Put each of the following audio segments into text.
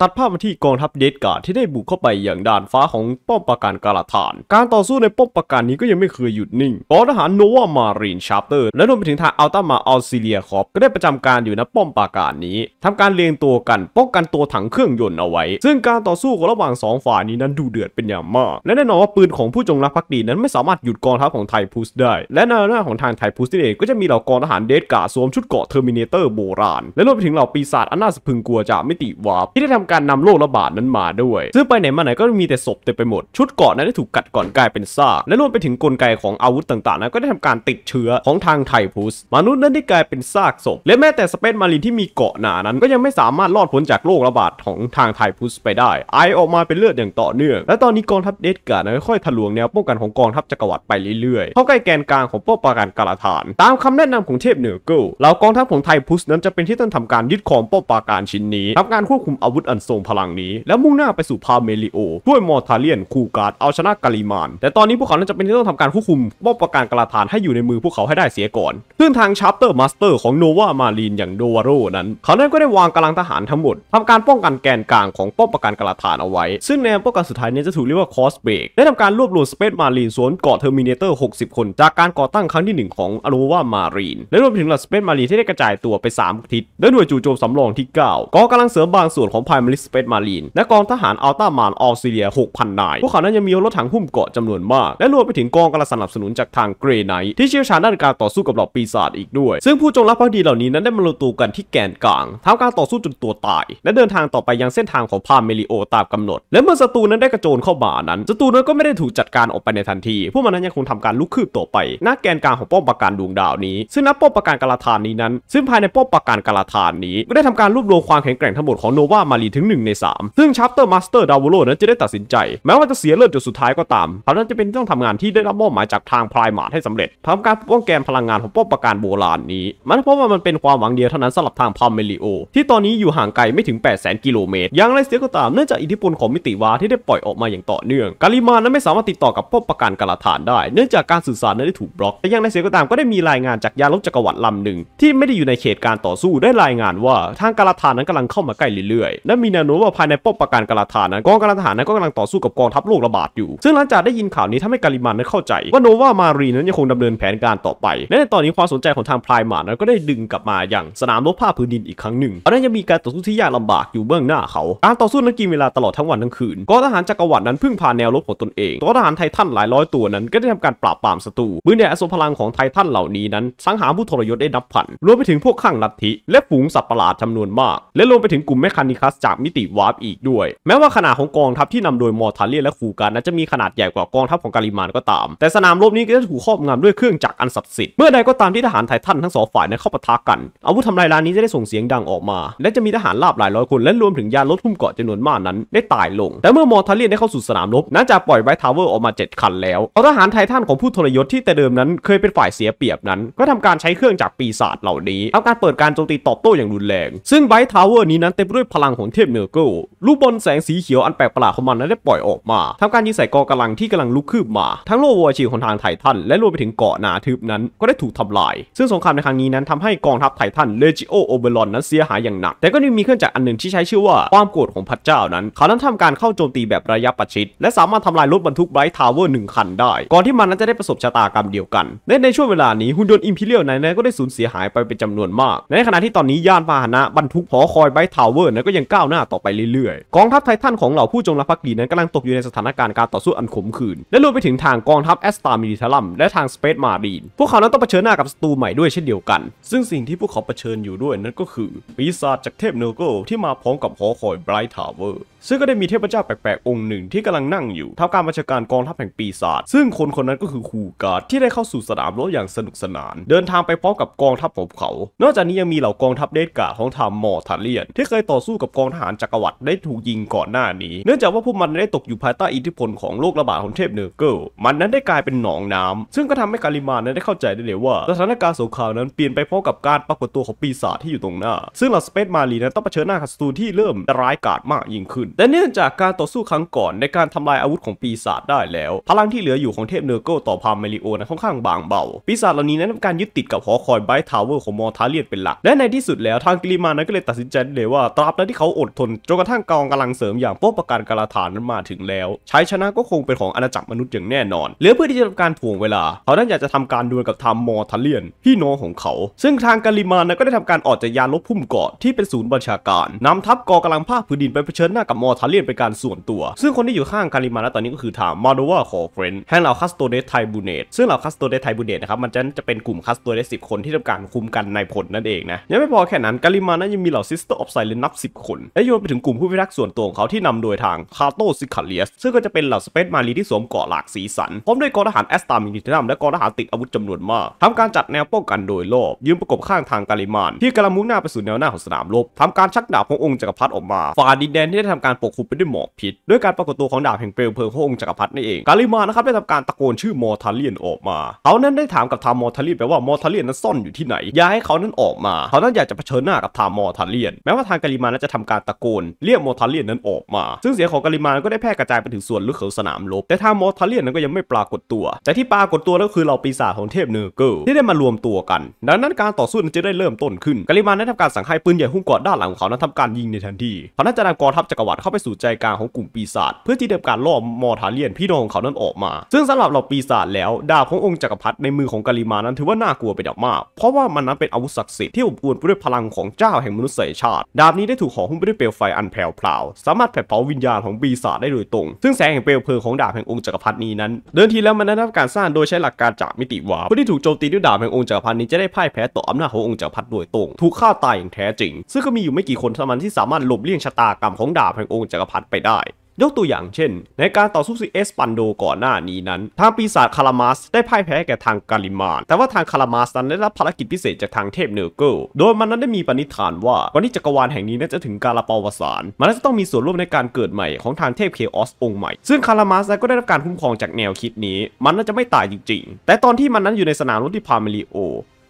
ตัดภาพมาที่กองทัพเดสการ์ที่ได้บุกเข้าไปอย่างด่านฟ้าของป้อมปราการกาลาธาน การต่อสู้ในป้อมปราการนี้ก็ยังไม่เคยหยุดนิ่ง กองทหารโนวามารีนชาร์เตอร์และรวมไปถึงทางอัลตามาออสซิเลียคอปก็ได้ประจำการอยู่ณป้อมปราการนี้ ทำการเรียงตัวกัน ป้องกันตัวถังเครื่องยนต์เอาไว้ ซึ่งการต่อสู้ระหว่าง2ฝ่ายนี้นั้นดูเดือดเป็นอย่างมาก และแน่นอนว่าปืนของผู้จงรักภักดีนั้นไม่สามารถหยุดกองทัพของไทพุสได้ และในหน้าของทางไทพุสที่เองก็จะมีเหล่ากองทหารเดสการ์สวมชุดเกาะเทอร์มินเตอร์โบราณและรวมไปถึงเหล่าปีศาจอันน่าสะพึงกลัวจากมิติวาร์ปที่ได้ทการนำโรคระบาดนั้นมาด้วย ซึ่งไปไหน มาไหนก็มีแต่ศพเต็มไปหมด ชุดเกาะนั้นได้ถูกกัดก่อนกลายเป็นซาก และรวมไปถึงกลไกของอาวุธต่างๆนั้นก็ได้ทำการติดเชื้อของทางไทพุสมนุษย์นั้นได้กลายเป็นซากศพ และแม้แต่สเปซมารินที่มีเกาะหนานั้น ก็ยังไม่สามารถรอดพ้นจากโรคระบาดของทางไทพุสไปได้ ไอออกมาเป็นเลือดอย่างต่อเนื่อง และตอนนี้กองทัพเดสการ์ดค่อยๆทะลวงแนวป้องกันของกองทัพจักรวรรดิไปเรื่อยๆ เข้าใกล้แกนกลางของป้อปราการกาลาฐาน ตามคำแนะนำของเทพเหนือเกูเหล่ากองทัพของไทพุสนั้นจะเป็นที่ต้องทำการยึดครองป้อปราการชิ้นนี้ทำการควบคุมอาวุธอันทรงพลังนี้แล้วมุ่งหน้าไปสู่พาเมลิโอ ด้วยมอร์ทาเลียน คูการ์ด เอาชนะกาลิมาน แต่ตอนนี้พวกเขาจะเป็นที่ต้องทำการควบคุม้อบประการกลาทานให้อยู่ในมือพวกเขาให้ได้เสียก่อน ซึ่งทางชาร์ปเตอร์มาสเตอร์ของโนวามารีนอย่างโดวาโรนั้น เขานั้นก็ได้วางกำลังทหารทั้งหมดทำการป้องกันแกนกลางของ ป้อมประการกลาทานเอาไว้ ซึ่งแนวป้องกันสุดท้ายนี้จะถูกเรียกว่าคอสเบกได้ทำการรวบรวมสเปซมารีนสวนเกาะเทอร์มิเนเตอร์ 60 คน จากการก่อตั้งครั้งที่1ของอโนวา มารีน และรวมถึงหลัาสเปซมารีนที่ได้กระจายตัวไป3 ทิศและหน่วยจู่โจมสำรองที่ 9 ก็กำลังเสริมบางส่วนของพายมิลิสเปซมารีนและกองทหารอัลต้ามานออสเตรเลีย 6,000 นาย พวกเขานั้นยังมีรถถังหุ้มเกาะจำนวนมาก และรวมไปถึงกองกำลังสนับสนุนจากทางเกรไน ที่เชี่ยวชาญด้านการต่อสู้กับเหล่าปีศาจอีกด้วย ซึ่งผู้จงรักภักดีเหล่านี้นั้นได้มารวมตัวกันที่แกนกลางทำการต่อสู้จนตัวตาย และเดินทางต่อไปยังเส้นทางของพาเมลิโอตามกำหนด และเมื่อศัตรูนั้นได้กระโจนเข้ามานั้น ศัตรูนั้นก็ไม่ได้ถูกจัดการออกไปในทันที พวกมันนั้นยังคงทำการลุกคืบต่อไปหน้าแกนกลางของป้อมปราการดวงดาวนี้ ซึ่งนับป้อมปราการกาลาธานนี้นั้น ซึ่งภายในป้อมปราการกาลาธานนี้ก็ได้ทำการรวบรวมความแข็งแกร่งทั้งหมดของโนวามารีถึง 1 ใน 3 ซึ่งชัปเตอร์มาสเตอร์ดาวโลนั้นจะได้ตัดสินใจ แม้ว่าจะเสียเลือดจนสุดท้ายก็ตามเขานั้นจะเป็นต้องทำงานที่ได้รับมอบหมายจากทางพลายหมาให้สำเร็จทาการป้องแกนพลังงานของป้อมประการโบราณนี้ มันเพราะว่ามันเป็นความหวังเดียวเท่านั้นสำหรับทางพามเมลิโอ ที่ตอนนี้อยู่ห่างไกลไม่ถึง8 0 0 0 0กิโลเมตร อย่างไรเสียก็ตามเนื่องจากอิทธิพลของมิติวาที่ได้ปล่อยออกมาอย่างต่อเนื่อง กาลิมานั้นไม่สามารถติดต่อกับป้อมประการกาลาฐานได้เนื่องจากการสื่อสารนั้นได้ถูกบล็อกแต่อย่างไรเสียก็ตามก็ได้มีรายงานจากยานลบจักรวรรดิลำหนึ่งที่ไม่ได้อยู่ในเขตการต่อสู้ได้รายงานว่าทางกาลาฐานนั้นกำลังเข้ามาใกล้เรื่อยๆและมีแนวโน้มว่าภายในป้อมปราการกาลาธานนั้นกองกาลาธานนั้นก็กำลังต่อสู้กับ กองทัพโลกระบาดอยู่ ซึ่งหลังจากได้ยินข่าวนี้ทำให้กาลิมานนั้นเข้าใจ ว่าโนวามารีนั้นยังคงดำเนินแผนการต่อไป และในตอนนี้ความสนใจของทางพลายมานั้นก็ได้ดึงกลับมาอย่างสนามรบผ้าพื้นดินอีกครั้งหนึ่งตอนนั้นยังมีการต่อสู้ที่ยากลำบากอยู่เบื้องหน้าเขาการต่อสู้นั้นกินเวลาตลอดทั้งวันทั้งคืนกองทหารจักรวรรดินั้นพึ่งพาแนวรบของตนเองตัวทหารไททันหลายร้อยตัวนั้นก็ได้ทำการปราบปรามศัตรูบืนแดดอสพลังของไททันเหล่านี้นั้น สังหารผู้ทรยศได้นับพัน รวมไปถึงพวกข้างลัทธิและฝูงสัตว์ประหลาดจำนวนมากและรวมไปถึงกลุ่มแมคคานิคัสจากกมิติวาร์ปอีกด้วย แม้ว่าขนาดของกองทัพที่นำโดยมอร์ทาเลีย และคูการนั้นจะมีขนาดใหญ่กว่ากองทัพของกาลิมานก็ตาม แต่สนามรบนี้ก็จะถูกครอบงำด้วยเครื่องจักรอันศักดิ์สิทธิ์เมื่อใดก็ตามที่ทหารไททันทั้งสองฝ่ายนั้นเข้าปะทะกัน อาวุธทำลายล้านนี้จะได้ส่งเสียงดังออกมา และจะมีทหารลาบหลายร้อยคนและรวมถึงยานรถทุ่มเกาะจำนวนมากนั้น ได้ตายลงแต่เมื่อมอร์ทาเลียได้เข้าสู่สนามรบนั้นจะปล่อยไวท์ทาวเวอร์ออกมา7คันแล้วเอาทหารไททันของผู้ทรยศที่แต่เดิมนั้นเคยเป็นฝ่ายเสียเปรียบนั้น ก็ทำการใช้เครื่องจักรปีศาจเหล่านี้ทำการเปิดการโจมตีตอบโต้อย่างรุนแรง ซึ่งไวท์ทาวเวอร์นี้นั้นเต็มด้วยพลังของเทดเมลโกลูกบอลแสงสีเขียวอันแปลกประหลาดของมันนั้นได้ปล่อยออกมา ทำการยิงใส่กองกำลังที่กำลังลุกคืบมา ทั้งโลกวอร์ชีของทางไททันและรวมไปถึงเกาะนาทึบนั้น ก็ได้ถูกทำลาย ซึ่งสงครามในครั้งนี้นั้นทำให้กองทัพไททันเลจิโอโอเบรอนนั้นเสียหายอย่างหนัก แต่ก็ยังมีเครื่องจักรอันหนึ่งที่ใช้ชื่อว่าความโกรธของพระเจ้านั้นเขานั้นทำการเข้าโจมตีแบบระยะประชิดและสามารถทำลายรถบรรทุกไบรท์ทาวเวอร์หนึ่งคันได้ก่อนที่มันนั้นจะได้ประสบชะตากรรมเดียวกันและในช่วงเวลานี้หุ่นยนต์อิมพีเรียลนั้นก็ได้สูญเสียหายไปเป็นจำนวนมากในขณะที่ตอนนี้ยานพาหนะบรรทุกหอคอยไบรท์ทาวเวอร์นั้นก็ยังก้าาวหน้าต่อไปเรื่อยๆ กองทัพไททันของเหล่าผู้จงรักภักดีนั้นกำลังตกอยู่ในสถานการณ์การต่อสู้อันขมขื่นและรวมไปถึงทางกองทัพแอสตามิลิทัลัมและทางสเปซมารีนพวกเขานั้นต้องเผชิญหน้ากับศัตรูใหม่ด้วยเช่นเดียวกัน ซึ่งสิ่งที่พวกเขาเผชิญอยู่ด้วยนั่นก็คือ ปีศาจจากเทพเนโกที่มาพร้อมกับหอคอยไบรท์ทาวเวอร์ซึ่งก็ได้มีเทพเจ้าแปลกๆองค์หนึ่งที่กำลังนั่งอยู่ท่าการบัญชาการกองทัพแห่งปีศาจซึ่งคนคนนั้นก็คือคูการ์ดที่ได้เข้าสู่สนามรบอย่างสนุกสนาน เดินทางไปพร้อมกับกองทัพของเขา นอกจากนี้ ยังมีเหล่ากองทัพเดสกาของทามมอร์ทาเลียนที่เคยต่อสู้กับกองทหารจักรวรรดิได้ถูกยิงก่อนหน้านี้เนื่องจากว่าพวกมันได้ตกอยู่ภายใต้อิทธิพลของโรคระบาดของเทพเนอร์เกิลมันนั้นได้กลายเป็นหนองน้ำ ซึ่งก็ทำให้กาลิมานั้นได้เข้าใจได้เลยว่า สถานการณ์สงครามนั้นเปลี่ยนไปพร้อมกับการปรากฏตัวของปีศาจที่อยู่ตรงหน้าซึ่งเหล่าสเปซมาลีนั้นต้องเผชิญหน้ากับศัตรูที่เริ่มร้ายกาจมากยิ่งขึ้นแต่เนื่องจากการต่อสู้ครั้งก่อน ในการทำลายอาวุธของปีศาจได้แล้ว พลังที่เหลืออยู่ของเทพเนอร์โกต่อพาเมริโอนั้นค่อนข้างบางเบา ปีศาจเหล่านี้นั้นทำการยึดติดกับหอคอยไบท์ทาวเวอร์ของมอร์ทาเลียนเป็นหลัก และในที่สุดแล้วทางกิริมานั้นก็เลยตัดสินใจเลยว่าตราบใดที่เขาอดทนจนกระทั่งกองกำลังเสริมอย่างปวกประการกาลาฐานนั้นมาถึงแล้วชัยชนะก็คงเป็นของอาณาจักรมนุษย์อย่างแน่นอนเหลือเพื่อที่จะทำการถ่วงเวลาเขานั้นอยากจะทำการดวลกับทามมอร์ทาเลียนพี่น้องของเขา ซึ่งทางกิลิมานั้นก็ได้ทำการออกจากยานลบพุ่มเกาะที่เป็นศูนย์บัญชาการนำทัพกองกำลังภาคพื้นดินไปเผชิญหน้ากับมอทาเลียนเป็นการส่วนตัว ซึ่งคนที่อยู่ข้างคาริมานะตอนนี้ก็คือทางมาโดวาคอเฟรนแห่งเหล่าคัสโตเดสไทบูเนตซึ่งเหล่าคัสโตเดสไทบูเนตนะครับมันจะจะเป็นกลุ่มคัสโตเดสสิบคนที่ทำการคุมกันในผลนั่นเองนะยังไม่พอแค่นั้น กาลิมานะยังมีเหล่าซิสเตอร์ออฟไซเลนนับสิบคน และโยนไปถึงกลุ่มผู้พิทักษ์ส่วนตัวของเขาที่นำโดยทางคาโตซิคาเลียสซึ่งก็จะเป็นเหล่าสเปซมารีที่สวมเกราะหลากสีสันพร้อมด้วยกองทหารแอสตามินิทัมและกองทหารติดอาวุธจำนวนมากทำการจัดแนวป้องกันโดยรอบยืนประกบข้างทางคาริมานที่กำลังมุ่งหน้าไปสู่แนวหน้าของสนาม รบ ทำการชักดาบขององค์จักรพรรดิออกมาฝ่าดินแดนที่ได้ทำการปกคลุมไปด้วยหมอกพิษด้วยการปรากฏตัวของดาบแห่งเปลวเพลิงพระองค์จักรพรรดินั่นเองกาลิมานะครับได้ทำการตะโกนชื่อมอร์ทาเลียนออกมาเขานั้นได้ถามกับทามมอร์ทาเลียนไปว่ามอร์ทาเลียนนั้นซ่อนอยู่ที่ไหนอยาาให้เขานั้นออกมาเขานั้นอยากจะเผชิญหน้ากับทามมอร์ทาเลียนแม้ว่าทางกาลิมานั้นจะทำการตะโกนเรียกมอร์ทาเลียนนั้นออกมา ซึ่งเสียงของกาลิมานก็ได้แพร่กระจายไปถึงส่วนลึกของสนามรบแต่ทามมอร์ทาเลียนนั้นก็ยังไม่ปรากฏตัว แต่ที่ปรากฏตัวก็คือเหล่าปีศาจของเทพเนอร์เกิลที่ได้มารวมตัวกันดังนั้นการต่อสู้นั้นจะได้เริ่มต้นขึ้นกาลิมาได้ทำการสั่งให้ปืนใหญ่หุ้มเกาะด้านหลังของเขานั้นทำการยิงในทันทีเรานั้นจะนำกองทัพจักรวรรดิดเข้าไปสู่ใจกลางของกลุ่มปีศาจเพื่อที่จะการล่อมอร์ทาเลียนพี่น้องของเขานั้นออกมา ซึ่งสำหรับเราปีศาจแล้วดาบขององค์จักรพรรดิในมือของกาลิมานั้นถือว่าน่ากลัวไปอย่างมาก เพราะว่ามันนั้นเป็นอาวุธศักดิ์สิทธิ์ที่อบอว่ไปด้วยพลังของเจ้าแห่งมนุษยชาติ ดาบนี้ได้ถูกห่อหุ้มด้วยเปลวไฟอันแผ่วพราวสามารถแผดเผาวิญญาณของปีศาจได้โดยตรง ซึ่งแสงแห่งเปลวเพลิงของดาบแห่งองค์จักรพรรดินี้นั้น เดิมทีแล้วมันได้รับการสร้างโดยใช้หลักการจากมิติวาผู้ที่ถูกโจมตีด้วยดาบแห่งองค์จักรพรรดินี้จะได้พ่ายแพ้ต่ออำนาจขององค์จักรพรรดิโดยตรง ถูกฆ่าตายอย่างแท้จริง ซึ่งก็มีอยู่ไม่กี่คนเท่านั้นที่สามารถหลบเลี่ยงชะตากรรมของดาบแอย่งองค์จักรพรรดิไปได้ ยกตัวอย่างเช่น ในการต่อสู้ซีเอสปันโดก่อนหน้านี้นั้น ทางปีศาจคารามาสได้พ่ายแพ้แก่ทางกาลิมาน แต่ว่าทางคารามาสนั้น ได้รับภารกิจพิเศษจากทางเทพเนอร์เกิลโดยมันนั้นได้มีปณิธานว่าวันที่จักรวาลแห่งนี้นั้นจะถึงกาลปาวสารมันนจะต้องมีส่วนร่วมในการเกิดใหม่ของทางเทพเคออสองค์ใหม่ ซึ่งคารามาสนั้นก็ได้รับการคุ้มครองจากแนวคิดนี้ มันน่าจะไม่ตายจริง ๆ แต่ตอนที่มันนั้นอยู่ในสนามรบที่พาเมลิโอ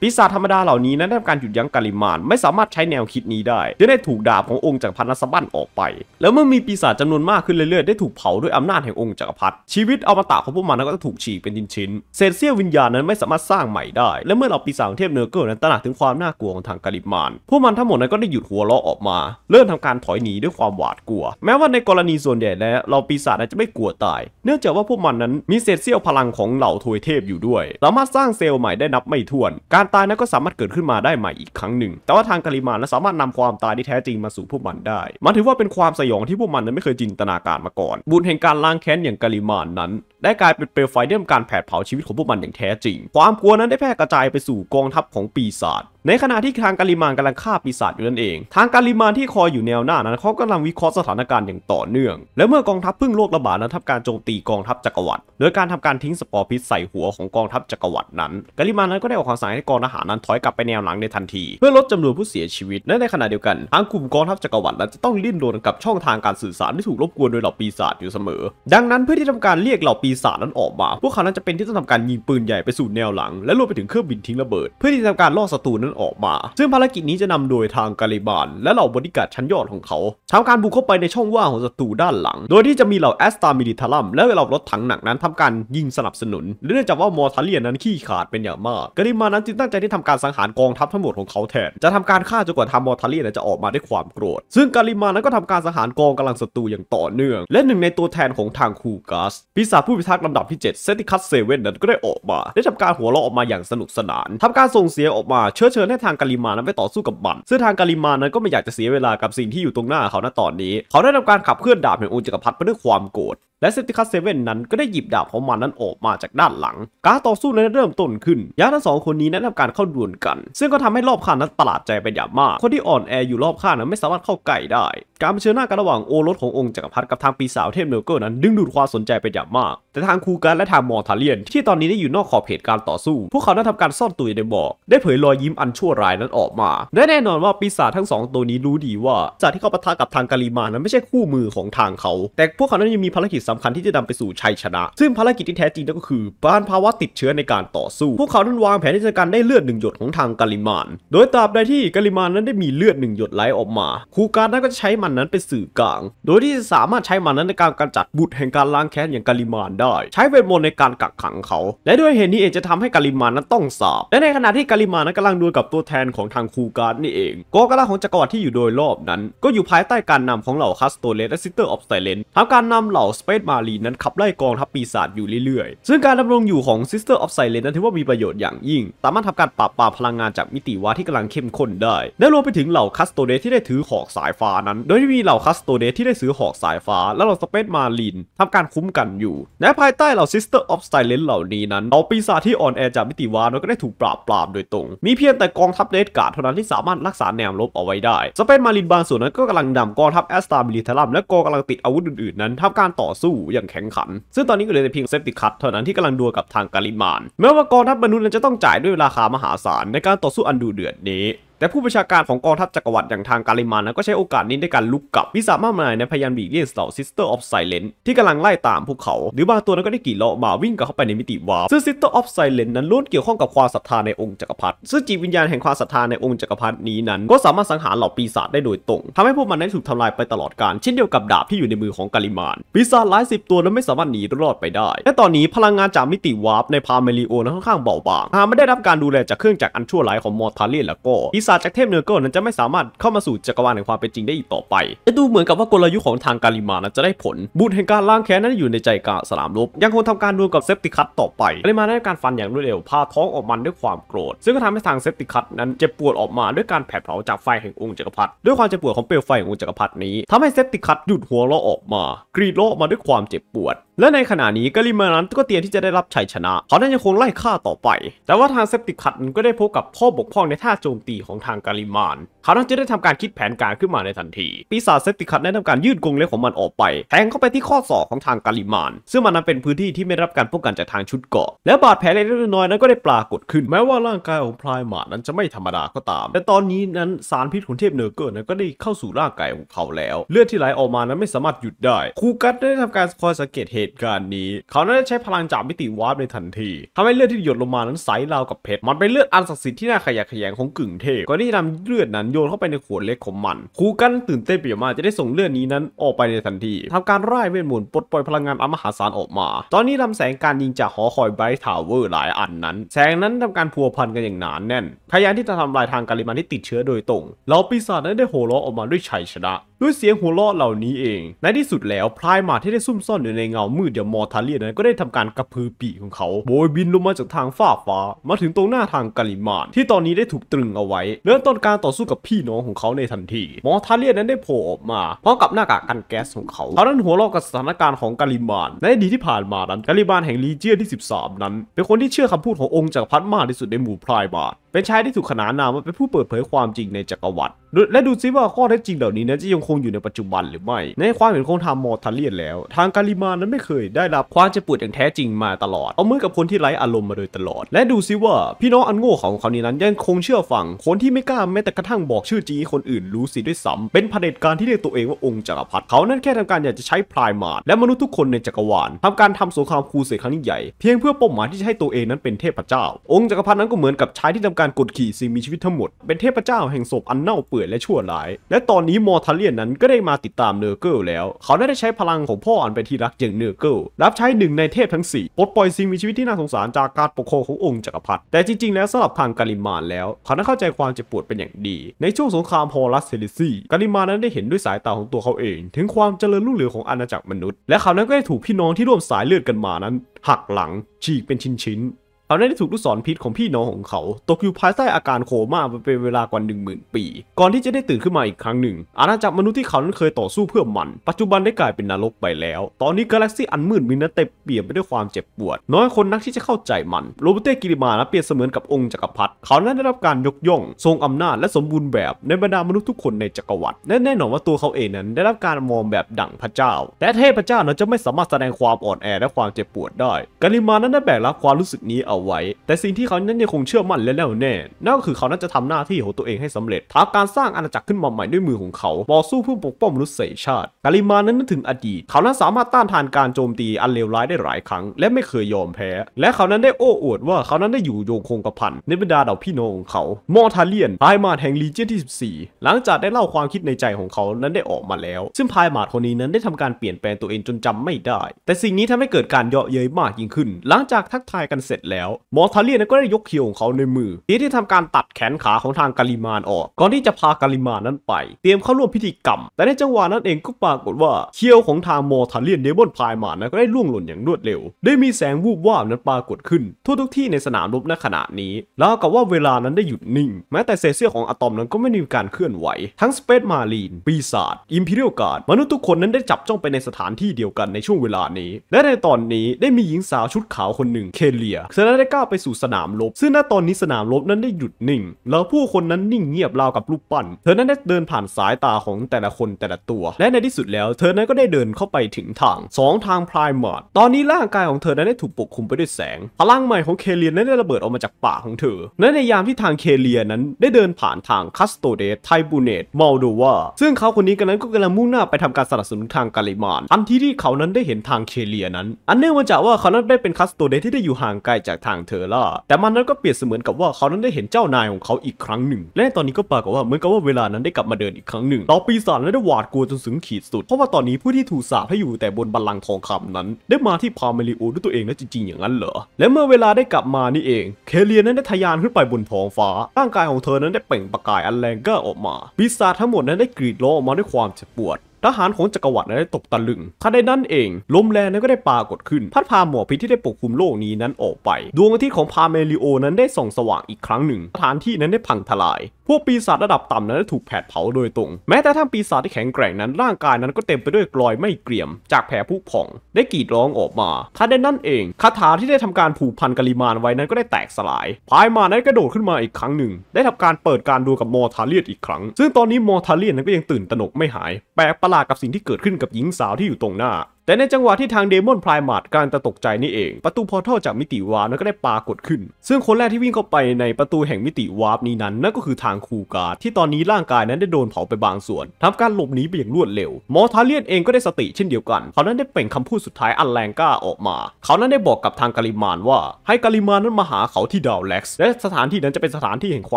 ปีศาจธรรมดาเหล่านี้นั้นทำการหยุดยั้งกาลิมานไม่สามารถใช้แนวคิดนี้ได้จะได้ถูกดาบขององค์จักรพรรดินัสบั้นออกไป แล้วเมื่อมีปีศาจจำนวนมากขึ้นเรื่อยๆได้ถูกเผาด้วยอำนาจแห่งองค์จักรพรรดิชีวิตอมตะของพวกมันก็จะถูกฉีกเป็นชิ้นๆเศษเสี้ยววิญญาณนั้นไม่สามารถสร้างใหม่ได้ และเมื่อเราปีศาจเทพเนอร์เกิลนั้นตระหนักถึงความน่ากลัวของทางกาลิมานพวกมันทั้งหมดนั้นก็ได้หยุดหัวเราะออกมาเริ่มทำการถอยหนีด้วยความหวาดกลัว แม้ว่าในกรณีส่วนใหญ่แล้วเราปีศาจนั้นจะไม่กลัวตาย เนื่องจากว่าพวกมันนั้นมีเศษเสี้ยวพลังของเหล่าทวยเทพอยู่ด้วยสามารถสร้างเซลล์ใหม่ได้นับไม่ถ้วนการการตายนั้นก็สามารถเกิดขึ้นมาได้ใหม่อีกครั้งหนึ่ง แต่ว่าทางกาลิมานนั้นสามารถนำความตายที่แท้จริงมาสู่พวกมันได้ มันถือว่าเป็นความสยองที่พวกมันนั้นไม่เคยจินตนาการมาก่อนบุญแห่งการล้างแค้นอย่างกาลิมานนั้น ได้กลายเป็นเปลวไฟเดิมการแผดเผาชีวิตของพวกมันอย่างแท้จริง ความกลัวนั้นได้แพร่กระจายไปสู่กองทัพของปีศาจในขณะที่ทางกาลิมานกำลังฆ่าปีศาจอยู่นั่นเอง ทางกาลิมานที่คอยอยู่แนวหน้านั้นเขากำลังวิเคราะห์สถานการณ์อย่างต่อเนื่อง และเมื่อกองทัพพึ่งโลกระบาดนั้นทำการโจมตีกองทัพจักรวรรดิโดยการทำการทิ้งสปอร์พิษใส่หัวของกองทัพจักรวรรดินั้นกาลิมานนั้นก็ได้ออกคำสั่งให้กองทหารนั้นถอยกลับไปแนวหลังในทันที เพื่อลดจำนวนผู้เสียชีวิตและในขณะเดียวกันทางกลุ่มกองทัพจักรวรรดินั้นจะต้องลิ้นโดนกับช่องทางการสื่อสารที่ถูกรบกวนโดยเหล่าปีศาจอยู่เสมอ ดังนั้นเพื่อที่ทำการเรียกเหล่าปีศาจนั้นออกมาพวกเขานั้นจะเป็นที่ต้องทำการยิงปืนใหญ่ไปสู่แนวหลังและรวมไปถึงเครื่องบินทิ้งระเบิดเพื่อที่จะทำการล่อศัตรูนั้นออกมา ซึ่งภารกิจนี้จะนำโดยทางกาลิบานและเหล่าบริการชั้นยอดของเขาทำการบุกเข้าไปในช่องว่างของศัตรูด้านหลัง โดยที่จะมีเหล่าแอสตามิลิทัลัมและเหล่ารถถังหนักนั้นทำการยิงสนับสนุน เนื่องจากว่ามอร์ทาเลียนนั้นขี้ขาดเป็นอย่างมาก กาลิบานนั้นจึงตั้งใจที่ทำการสังหารกองทัพทั้งหมดของเขาแทน จะทำการฆ่าจนกว่าทางมอร์ทาเลียนจะออกมาด้วยความโกรธ ซึ่งกาลิมานั้นก็ทำการสังหารกองกำลังศัตรูอย่างต่อเนื่อง และหนึ่งในตัวแทนของทางคูกัสพิศาผู้พิทักษ์ลำดับที่7เซติคัสเซเว่นนั้นก็ได้ออกมาได้ทำการหัวเราะออกมาอย่างสนุกสนาน ทำการส่งเสียงออกมาเชิดเชิญให้ทางกาลิมานั้นไปต่อสู้กับมันซึ่งทางกาลิมานั้นก็ไม่อยากจะเสียเวลากับสิ่งที่อยู่ตรงหน้าเขาณตอนนี้ เขาได้ทำการขับเคลื่อนดาบแห่งองค์จักรพรรดิพื่อความโกรธ และเซติคัสเซเว่นนั้นก็ได้หยิบดาบของมันนั้นออกมาจากด้านหลัง การต่อสู้นั้นเริ่มต้นขึ้นยักษ์ทั้งสองคนนี้นั้นทำการเข้าดวลกัน ซึ่งก็ทำให้รอบข้างนั้นประหลาดใจไปอย่างมาก คนที่อ่อนแออยู่รอบข้างนั้นไม่สามารถเข้าใกล้ได้ การเผชิญหน้ากันระหว่างโอรส ขององค์จักรพรรดิกับทางปีศาจเทพเนลเกอร์นั้น ดึงดูดความสนใจไปอย่างมาก แต่ทางคูการและทางมอร์ทาเลียน ที่ตอนนี้ได้อยู่นอกขอบเขตการต่อสู้พวกเขาได้ทาการซ่อนตัวอยู่ในบ่อได้เผยรอยยิ้มอัันชั่วร้ายนั้นออกมาและแน่นอนว่าปีศาจทั้งสองตัวนี้รู้ดีว่าจากที่เขาปะทะกับทางกาลิมานั้นไม่ใช่คู่มือของทางเขา แต่พวกเขานั้นยังมีภารกิจสำคัญที่จะนำไปสู่ชัยชนะ ซึ่งภารกิจที่แท้จริงนั่นก็คือปานภาวะติดเชื้อในการต่อสู้ พวกเขานั้นวางแผนที่จะการได้เลือดหนึ่งหยดของทางกาลิมาน โดยตราบใดที่กาลิมานนั้นได้มีเลือดหนึ่งหยดไหลออกมาคูการนั้นก็จะใช้มันนั้นเป็นสื่อกลาง โดยที่สามารถใช้มันนั้นในการกำจัดบุตรแห่งการล้างแค้นอย่างกาลิมานได้ ใช้เวทมนต์ในการกักขังเขา และด้วยเหตุนี้เองจะทำให้กาลิมานนั้นต้องสาบและในขณะที่กาลิมานนั้นกำลังดวลกับตัวแทนของทางคูการ์ดนี่เองกอกกาลาของจักรวรรดิที่อยู่โดยรอบนั้น ก็อยู่ภายใต้การนำของเหล่าคัสโตเลสและซิสเตอร์ออฟไซเลนทำการนำเหล่าสเปซมารีนั้นขับไล่กองทัพปีศาจอยู่เรื่อยๆ ซึ่งการดำรงอยู่ของซิสเตอร์ออฟไซเลนนั้นถือว่ามีประโยชน์อย่างยิ่งสามารถทำการปราบปรามพลังงานจากมิติวาที่กำลังเข้มข้นได้ และรวมไปถึงเหล่าคัสโตเลสที่ได้ถือหอกสายฟ้านั้น โดยที่มีเหล่าคัสโตเลสที่ได้ซื้อหอกสายฟ้า และเหล่าสเปซมารีนทำการคุ้มกันอยู่ และภายใต้เหล่าซิสเตอร์ออฟไซเลนเหล่านี้นั้นเหล่าปีศาจที่อ่อนแอจากมิติวาก็ได้ถูกปราบปรามโดยตรงมีเพียงแต่แต่กองทัพเดสการ์ดเท่านั้นที่สามารถรักษาแนวรบเอาไว้ได้ สเปนมารินบางส่วนนั้นก็กำลังนำกองทัพแอสตาบิลิทลัม และกองกำลังติดอาวุธอื่น ๆ นั้นทำการต่อสู้อย่างแข็งขัน ซึ่งตอนนี้ก็เหลือเพียงเซฟติคัตเท่านั้นที่กำลังดวลกับทางกาลิมาน แม้ว่ากองทัพมนุษย์นั้นจะต้องจ่ายด้วยราคามหาศาลในการต่อสู้อันดุเดือดนี้แต่ผู้ประชาการของกองทัพจักรวรรดิอย่างทางการิมานนะก็ใช้โอกาสนี้ในการลุกกลับวิสามามายในพยานบีเลียนเหล่าสเตอร์ออฟไซเลนที่กำลังไล่ตามพวกเขา หรือบางตัวนั้นก็ได้กี่เลาะมาวิ่งกับเข้าไปในมิติวาร์ปซึ่งซิสเตอร์ออฟไซเลนนั้นล้วนเกี่ยวข้องกับความศรัทธาในองค์จักรพรรดิซึ่งจิตวิญญาณแห่งความศรัทธาในองค์จักรพรรดินี้นั้น ก็สามารถสังหารเหล่าปีศาจได้โดยตรงทำให้พวกมันได้ถูกทำลายไปตลอดกาลเช่นเดียวกับดาบที่อยู่ในมือของกาลิมานปีศาจหลายสิบตัวนั้นไม่สามารถหนีรอดไปได้ และตอนนี้พลังงานจากมิติวาร์ปในพาเมลิโอนั้นค่อนข้างเบาบางหากไม่ได้รับการดูแลจากเครื่องจักรอันชั่วร้ายของมอร์ทาเลียนแล้วก็ปีศาจจากเทพเนื้อเกินั้นจะไม่สามารถเข้ามาสู่จักรวาลแห่งความเป็นจริงได้อีกต่อไปและดูเหมือนกับว่ากลยุทธ์ของทางการิมานั้นจะได้ผล บุตรแห่งการล้างแค้นนั้นอยู่ในใจกลางสนามรบ ยังคงทำการดวลกับเซปติคัตต่อไปกาลิมาได้การฟันอย่างรวดเร็วพาท้องออกมันด้วยความโกรธ ซึ่งก็ทำให้ทางเซปติคัตนั้นเจ็บปวดออกมาด้วยการแผดเผาจากไฟแห่งองค์จักรพรรดิ ด้วยความเจ็บปวดของเปลวไฟขององค์จักรพรรดินี้ทำให้เซปติคัตหยุดหัวเราะออกมา กรีดโลออกมาด้วยความเจ็บปวดและในขณะนี้กาลิเมอร์นั้นก็เตรียมที่จะได้รับชัยชนะเขานด้นยังคงไล่ฆ่าต่อไป แต่ว่าทางเซปติคัตก็ได้พบกับข้อบกพร่องในท่าโจมตีของทางกาลิมานเขาต้องจะได้ทำการคิดแผนการขึ้นมาในทันที ปีศาจเซปติคัตได้ทำการยืดกรงเล็บของมันออกไปแทงเข้าไปที่ข้อศอกของทางกาลิมาน ซึ่งมันนั้นเป็นพื้นที่ที่ไม่รับการป้องกันจากทางชุดเกาะและบาดแผลเล็กน้อยนั้นก็ได้ปรากฏขึ้นแม้ว่าร่างกายของพลายหมานั้นจะไม่ธรรมดาก็ตาม แต่ตอนนี้นั้นสารพิษของเทพเนอร์เกิลนั้นก็ได้เข้าสู่ร่างกายของเขาแล้ว เลือดที่ไหลออกมานั้นไม่สามารถหยุดได้คูกัตได้ทำการคอยสังเกตเหตุการณ์นี้ เขาได้ใช้พลังจากมิติวาร์ปในทันทีทำให้เลือดที่หยดลงมานั้นใสราวกับเพชรมันเป็นเลือดอันศักดิ์สิทธิ์ที่น่าขยะแขยงของกึ่งเทพก่อนที่จะนำเลือดนั้นโยนเข้าไปในขวดเล็กของมัน คูกันตื่นเต้นเปี่ยมมากจะได้ส่งเลือดนี้นั้นออกไปในทันที ทำการร่ายเวทมนต์ปลดปล่อยพลังงานอมหาศาลออกมา ตอนนี้ลำแสงการยิงจากหอคอยไบท์ทาวเวอร์หลายอันนั้น แสงนั้นทำการพัวพันกันอย่างหนานแน่นพยานที่จะทำลายทางการิมันที่ติดเชื้อโดยตรงเราปีศาจนั้นได้โห่ร้องออกมาด้วยชัยชนะ ด้วยเสียงหัวเราะเหล่านี้เอง ในที่สุดแล้วพลายหมาที่ได้ซุ่มซ่อนอยู่ในเงามืดอย่างมอทาเลียนนั้นก็ได้ทำการกระพือปีกของเขาโบยบินลงมาจากทางฟ้าฟ้า มาถึงตรงหน้าทางกาลิมานที่ตอนนี้ได้ถูกตรึงเอาไว้ เริ่มต้นการต่อสู้กับพี่น้องของเขาในทันที มอทาเลียนนั้นได้โผล่ออกมาพร้อมกับหน้ากากกันแก๊สของเขาเขานั้นหัวเราะกับสถานการณ์ของกาลิมานในอดีตที่ผ่านมานั้นกาลิมานแห่งลีเจียที่13 นั้น เป็นคนที่เชื่อคำพูดขององค์จักรพรรดิมากที่สุดในหมู่พรายบาท เป็นชายที่ถูกขนานนามว่าเป็นผู้เปิดเผยความจริงในจักรวรรดิและดูซิ ว่าข้อเท็จจริงเหล่านี้นั้นจะยังคงอยู่ในปัจจุบันหรือไม่ ในความเห็นของทางมอร์ทาเลียนแล้ว ทางการิมานั้นไม่เคยได้รับความเจ็บปวดอย่างแท้จริงมาตลอด เอามือกับคนที่ไร้อารมณ์มาโดยตลอด และดูซิว่าพี่น้องอันโง่ของเขานี้นั้นยังคงเชื่อฟังคนที่ไม่กล้าแม้แต่กระทั่งบอกชื่อจีคนอื่นรู้สิด้วยซ้ำเป็นเผด็จการที่เรียกตัวเองว่าองค์จักรพรรดิเขานั้นแค่ทำการอยากจะใช้พลายมาดและมนุษย์ทุกคนในจักรวาล ทำการทำสงครามคูเสกครั้งใหญ่เพียงเพื่อเป้าหมายที่จะให้ตัวเองนั้นเป็นเทพเจ้า องค์จักรพรรดินั้นก็เหมือนกับชายที่ทำการกดขี่สิ่งมีชีวิตทั้งหมด เป็นเทพเจ้าแห่งศพอันเน่าเปื่อยยและชั่วร้าย และตอนนี้มอร์ทาเลียนนั้นก็ได้มาติดตามเนอร์เกิลแล้ว เขาได้ใช้พลังของพ่ออันเป็นที่รักอย่างเนอร์เกิลรับใช้หนึ่งในเทพทั้ง4ปลดปล่อยสิ่งมีชีวิตที่น่าสงสารจากการปกครองขององค์จักรพรรดิ แต่จริงๆ แล้วสำหรับทางกาลิมานแล้ว เขานด้เข้าใจความเจ็บปวดเป็นอย่างดี ในช่วงสงครามพอรัสเซลิซีกาลิมานนั้นได้เห็นด้วยสายตาของตัวเขาเอง ถึงความเจริญรุ่งเรืองของอาณาจักรมนุษย์ และเขานั้นก็ได้ถูกพี่น้องที่ร่วมสายเลือดกันมานั้น หักหลัง ฉีกเป็นชิ้นๆเขาได้ถูกลูกศรพิษของพี่น้องของเขา ตกอยู่ภายใต้อาการโคม่าเป็นเวลากว่า1 0,000 ปี ก่อนที่จะได้ตื่นขึ้นมาอีกครั้งหนึ่ง อาณาจักรมนุษย์ที่เขานั้นเคยต่อสู้เพื่อมัน ปัจจุบันได้กลายเป็นนรกไปแล้ว ตอนนี้กาแล็กซี่อันมืดมินนั้นเต็มเปี่ยมไปด้วยความเจ็บปวด น้อยคนนักที่จะเข้าใจมัน โรเบเต้กิริมานะเปรียบเสมือนกับองค์จักรพรรดิเขานั้นได้รับการยกย่องทรงอำนาจและสมบูรณ์แบบ ในบรรดามนุษย์ทุกคนในจักรวรรดิแน่นอนว่าตัวเขาเองนั้นได้รับการมองแบบดั่งพระเจ้า แต่เทพเจ้านั้นจะไม่สามารถแสดงความอ่อนแอและความเจ็บปวดได้กิริมานั้นได้แบกรับความรู้สึกนี้เอาาไว้แต่สิ่งที่เขานั้นยังคงเชื่อมั่นและแน่วแน่นั่นก็คือเขานั้นจะทำหน้าที่ของตัวเองให้สำเร็จท้าการสร้างอาณาจักรขึ้นมาใหม่ด้วยมือของเขาต่อสู้เพื่อปกป้องมนุษยชาติ กาลิมานั้นนึกถึงอดีต เขานั้นสามารถต้านทานการโจมตีอันเลวร้ายได้หลายครั้งและไม่เคยยอมแพ้ และเขานั้นได้โอ้อวดว่าเขานั้นได้อยู่โยงคงกระพัน ในบรรดาเหล่าพี่น้องของเขา มอทาเลียนพายมาแห่งลีเจียนที่14 หลังจากได้เล่าความคิดในใจของเขานั้นได้ออกมาแล้ว ซึ่งพายมาดคนนี้นั้นได้ทำการเปลี่ยนแปลงตัวเองจนจำไม่ได้ แต่สิ่งนี้ทำให้เกิดการเยาะเย้ยมากยิ่งขึ้น หลังจากทักทายกันเสร็จแล้วแล้วมอร์ทาเลียนก็ได้ยกเขียวของเขาในมือเที่ที่ทำการตัดแขนขาของทางกาลิมานออก ก่อนที่จะพากาลิมานนั้นไป เตรียมเข้าร่วมพิธีกรรม แต่ในจังหวะนั้นเองก็ปรากฏว่าเขียวของทางมอร์ทาเลียนเดบอนพายมานก็ได้ล่วงหล่นอย่างรวดเร็ว ได้มีแสงวูบวาบนั้นปรากฏขึ้น ทั่วทุกที่ในสนามรบณขณะนี้แล้วกับว่าเวลานั้นได้หยุดนิ่ง แม้แต่เศษเสี้ยของอะตอมนั้นก็ไม่มีการเคลื่อนไหว ทั้งสเปซมารีนปีศาจอิมพีเรียลการ์ดมนุษย์ทุกคนนั้นได้จับจ้องไปในสถานที่เดียวกันในช่วงเวลานี้ และในตอนนี้ได้มีหญิงสาวชุดขาวคนหนึ่งเคเลียเธอและได้ก้าวไปสู่สนามรบ ซึ่งณตอนนี้สนามรบนั้นได้หยุดนิ่ง แล้วผู้คนนั้นนิ่งเงียบราวกับรูปปั้น เธอนั้นได้เดินผ่านสายตาของแต่ละคนแต่ละตัว และในที่สุดแล้วเธอนั้นก็ได้เดินเข้าไปถึงทางสองทางพรายมอดตอนนี้ร่างกายของเธอนั้นได้ถูกปกคลุมไปด้วยแสง พลังใหม่ของเคเลียนนั้นได้ระเบิดออกมาจากปากของเธอและในยามที่ทางเคเลียนนั้นได้เดินผ่านทางคัสโตเดสไทบูเนตมาโดวาซึ่งเขาคนนี้กันนั้นก็กำลังมุ่งหน้าไปทำการสนับสนุนทางกาลิมานทันทีที่เขานั้นได้เห็นทางเคเลีย นั้น อันเนื่องมาจากว่าเขานั้นได้เป็นคัสโตเดสที่ได้อยู่ห่างไกลจากทางเธอล่าแต่มันนั้นก็เปรียบเสมือนกับว่าเขานั้นได้เห็นเจ้านายของเขาอีกครั้งหนึ่ง และในตอนนี้ก็ปรากฏว่าเหมือนกับว่าเวลานั้นได้กลับมาเดินอีกครั้งหนึ่ง ต่อปีศาจและได้หวาดกลัวจนสึงขีดสุด เพราะว่าตอนนี้ผู้ที่ถูกสาปให้อยู่แต่บนบัลลังก์ทองคำนั้น ได้มาที่พาเมลิโอด้วยตัวเองแลจริงๆอย่างนั้นเหรอ และเมื่อเวลาได้กลับมานี่เอง เคเลียนั้นได้ทะยานขึ้นไปบนท้องฟ้า ร่างกายของเธอนั้นได้เปล่งประกายอันแรงกล้าออกมา ปีศาจทั้งหมดนั้นได้กรีดร้องออกมาด้วยความเจ็บปวดทหารของจักรวรรดิได้ตกตะลึงทันใดนั้นเองลมแรงนั้นก็ได้ปรากฏขึ้น พัดพาหมอกพิษที่ได้ปกคลุมโลกนี้นั้นออกไป ดวงอาทิตย์ของพาเมลิโอนั้นได้ส่องสว่างอีกครั้งหนึ่ง สถานที่นั้นได้พังทลาย พวกปีศาจระดับต่ำนั้นได้ถูกแผดเผาโดยตรง แม้แต่ท่าปีศาจที่แข็งแกร่งนั้นร่างกายนั้นก็เต็มไปด้วยกรอยไม่เกรียมจากแผลผุพอง ได้กรีดร้องออกมาทันใดนั้นเองคาถาที่ได้ทำการผูกพันกลิมานไว้นั้นก็ได้แตกสลาย พายมานั้นกระโดดขึ้นมาอีกครั้งหนึ่ง ได้ทำการเปิดการดูกับมอทาเลียตอีกครั้งซึ่งตอนนี้มอทาเลียตนั้นก็ยังตื่นตระหนกไม่หายแปลกประหลาดกับสิ่งที่เกิดขึ้นกับหญิงสาวที่อยู่ตรงหน้าแต่ในจังหวะที่ทางเดมอนพลายมาดการตะตกใจนี่เอง ประตูพอร์ทัลจากมิติวาร์ปนั้นก็ได้ปรากฏขึ้น ซึ่งคนแรกที่วิ่งเข้าไปในประตูแห่งมิติวาร์ปนี้นั้นนั่นก็คือทางคูการที่ตอนนี้ร่างกายนั้นได้โดนเผาไปบางส่วน ทำการหลบหนีไปอย่างรวดเร็ว มอทาเลียนเองก็ได้สติเช่นเดียวกัน เขานั้นได้เป่งคำพูดสุดท้ายอันแรงกล้าออกมา เขานั้นได้บอกกับทางกาลิมานว่า ให้กาลิมานนั้นมาหาเขาที่ดาวเล็กซ์และสถานที่นั้นจะเป็นสถานที่แห่งคว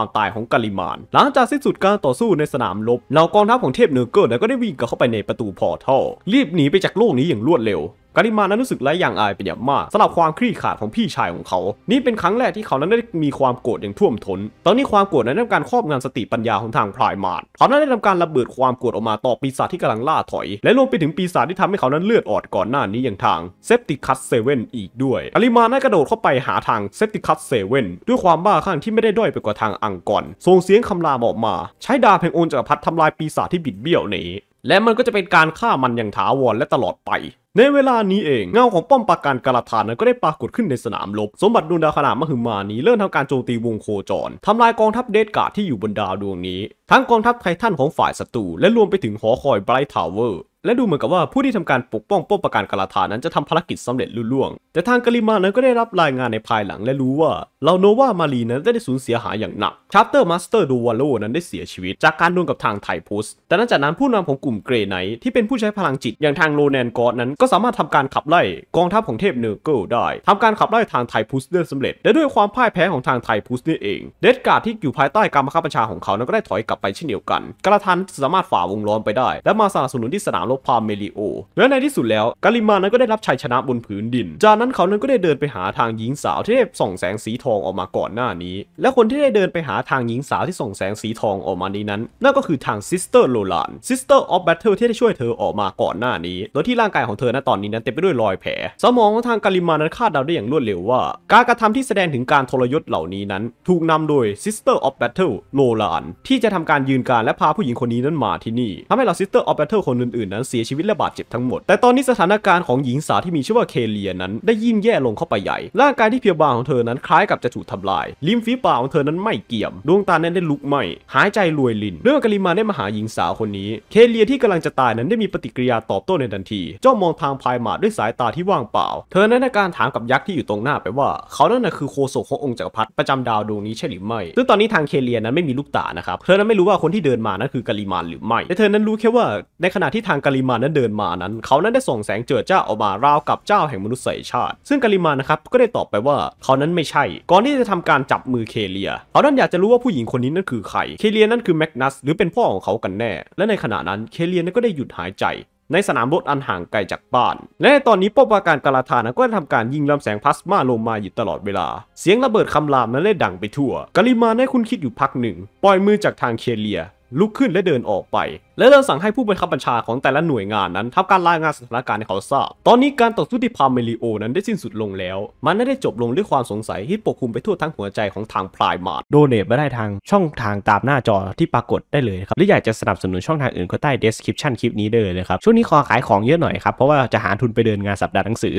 ามตายของกาลิมานหลังจากสิ้นสุดการต่อสู้ในสนามรบเหล่ากองทัพของเทพเนเกอร์ก็ได้วิ่งกลับเข้าไปในประตูพอร์ทัลรีบหนีไปจากโลกนี้อย่างอย่างรวดเร็วกาลิมานั้นรู้สึกไร้อย่างอายเป็นอย่างมากสำหรับความคลี่ขาดของพี่ชายของเขา นี่เป็นครั้งแรกที่เขานั้นได้มีความโกรธอย่างท่วมทน้น ตอนนี้ความโกรธนั้นทำการครอบงำสติปัญญาของทางพรายมาดเขานั้นได้ทำการระเบิดความโกรธออกมาต่อปีศาจที่กำลังล่าถอย และรวมไปถึงปีศาจที่ทำให้เขานั้นเลือดออดก่อนหน้านี้อย่างทางเซปติคัสเซเว่นอีกด้วย กาลิมานั้นกระโดดเข้าไปหาทางเซปติคัสเซเว่นด้วยความบ้าคลั่งที่ไม่ได้ด้อยไปกว่าทางอังกอนส่งเสียงคำรามออกมา ใช้ดาบแห่งโอนจักรพรรดิทำลายปีศาจที่บิดเบี้ยวนี้และมันก็จะเป็นการฆ่ามันอย่างถาวรและตลอดไป ในเวลานี้เองเงาของป้อมปราการกาลาธานนั้นก็ได้ปรากฏขึ้นในสนามลบ สมบัติดวงดาวขนาดมหึมานี้เริ่มทำการโจมตีวงโคจรทำลายกองทัพเดสกาที่อยู่บนดาวดวงนี้ ทั้งกองทัพไททันของฝ่ายศัตรูและรวมไปถึงหอคอยไบรท์ทาวเวอร์และดูเหมือนกับว่าผู้ที่ทำการปกป้องป้อมประการกาลาธานั้นจะทำภารกิจสำเร็จลุล่วง แต่ทางกาลิมานั้นก็ได้รับรายงานในภายหลังและรู้ว่าเหล่าโนวามารีนั้นได้สูญเสียหายอย่างหนัก ชาร์เตอร์มาสเตอร์ดูวาโลนั้นได้เสียชีวิตจากการดวลกับทางไทพุส แต่นัันจากนั้นผู้นำของกลุ่มเกรไนที่เป็นผู้ใช้พลังจิต อย่างทางโรแนนกอร์นั้นก็สามารถทำการขับไล่กองทัพของเทพเนอร์เกิลได้ ทำการขับไล่ทางไทพุสได้สำเร็จและด้วยความพ่ายแพ้ของทางไทพุสนี่เอง เดดการ์ดที่อยู่ภายใต้การบังคับบัญชาของเขานั้นก็ได้ถอยกลับไปเช่นเดียวกันกาลาธานสามารถฝ่าวงล้อมไปได้และมาสนับสนุนที่สนามรพาเมลิโอและในที่สุดแล้วกาลิมานั้นก็ได้รับชัยชนะบนผืนดิน จากนั้นเขานั้นก็ได้เดินไปหาทางหญิงสาวที่ได้ส่องแสงสีทองออกมาก่อนหน้านี้ และคนที่ได้เดินไปหาทางหญิงสาวที่ส่องแสงสีทองออกมานี้นั้น นั่นก็คือทางซิสเตอร์โลลานซิสเตอร์ออฟแบทเทิลที่ได้ช่วยเธอออกมาก่อนหน้านี้ โดยที่ร่างกายของเธอณตอนนี้นั้นเต็มไปด้วยรอยแผล สมองของทางกาลิมานั้นคาดเดาได้อย่างรวดเร็วว่า การกระทำที่แสดงถึงการทรยศเหล่านี้นั้น ถูกนำโดยซิสเตอร์ออฟแบทเทิลโลลานที่จะทำการยืนการและพาผู้หญิงคนนี้นั้นมาที่นี่ทำให้เราตอร์ออฟแบทเทิลคนอื่นๆนั้นเสียชีวิตและบาดเจ็บทั้งหมด แต่ตอนนี้สถานการณ์ของหญิงสาวที่มีชื่อว่าเคเลียนั้นได้ยิ่งแย่ลงเข้าไปใหญ่ ร่างกายที่เพียวบางของเธอนั้นคล้ายกับจะถูกทำลายริมฝีปากของเธอนั้นไม่เกี่ยมดวงตานันได้ลุกไหม้ หายใจรวยลินเรื่องกาลิมาได้มาหาหญิงสาวคนนี้ เคเลียที่กำลังจะตายนั้นได้มีปฏิกิริยาตอบโต้ในทันที จ้องมองทางพายมาด้วยสายตาที่ว่างเปล่า เธอนั้นในการถามกับยักษ์ที่อยู่ตรงหน้าไปว่า เขานั่นน่ะคือโคโซขององค์จักรพรรดิประจำดาวดวงนี้ใช่หรือไม่ ซึ่งตอนนี้ทางเคเลียนั้นไม่มีลูกตานะครับเธอนั้นไม่รู้ว่าคนที่เดินมานั้นคือกาลิมาหรือไม่ แต่เธอนั้นรู้แค่ว่าในขณะที่ทางกาลิมานนั้นเดินมานั้นเขานั้นได้ส่งแสงเจิดจ้าออกมาราวกับเจ้าแห่งมนุษยชาติ ซึ่งกาลิมานนะครับก็ได้ตอบไปว่าเขานั้นไม่ใช่ ก่อนที่จะทำการจับมือเคเลียเขานั้นอยากจะรู้ว่าผู้หญิงคนนี้นั้นคือใครเคเลียนั้นคือแมกนัสหรือเป็นพ่อของเขากันแน่ และในขณะนั้นเคเลียนั้นก็ได้หยุดหายใจ ในสนามรบอันห่างไกลจากบ้านและในตอนนี้ป้อมปราการกาลาธานก็ได้ทำการยิงลำแสงพลาสมาลงมาอยู่ตลอดเวลา เสียงระเบิดคำรามนั้นได้ดังไปทั่วกาลิมาได้คุณคิดอยู่พักหนึ่ง ปล่อยมือจากทางเคเลียลุกขึ้นและเดินออกไป และเริ่มสั่งให้ผู้บัญชาบัญชาของแต่ละหน่วยงานนั้น ทำการรายงานสถานการณ์ให้เขาทราบตอนนี้การต่อสู้ที่พาเมลิโอนั้นได้สิ้นสุดลงแล้ว มันได้จบลงด้วยความสงสัยที่ปกคลุมไปทั่วทั้งหัวใจของทางพลายมาดโดเนทม่ได้ทางช่องทางตามหน้าจอที่ปรากฏได้เลยครับ หรืออยากจะสนับสนุนช่องทางอื่นก็ใต้ description คลิปนี้ได้เลยครับช่วงนี้ขอขายของเยอะหน่อยครับเพราะว่าจะหาทุนไปเดินงานสัปดาห์หนังสือ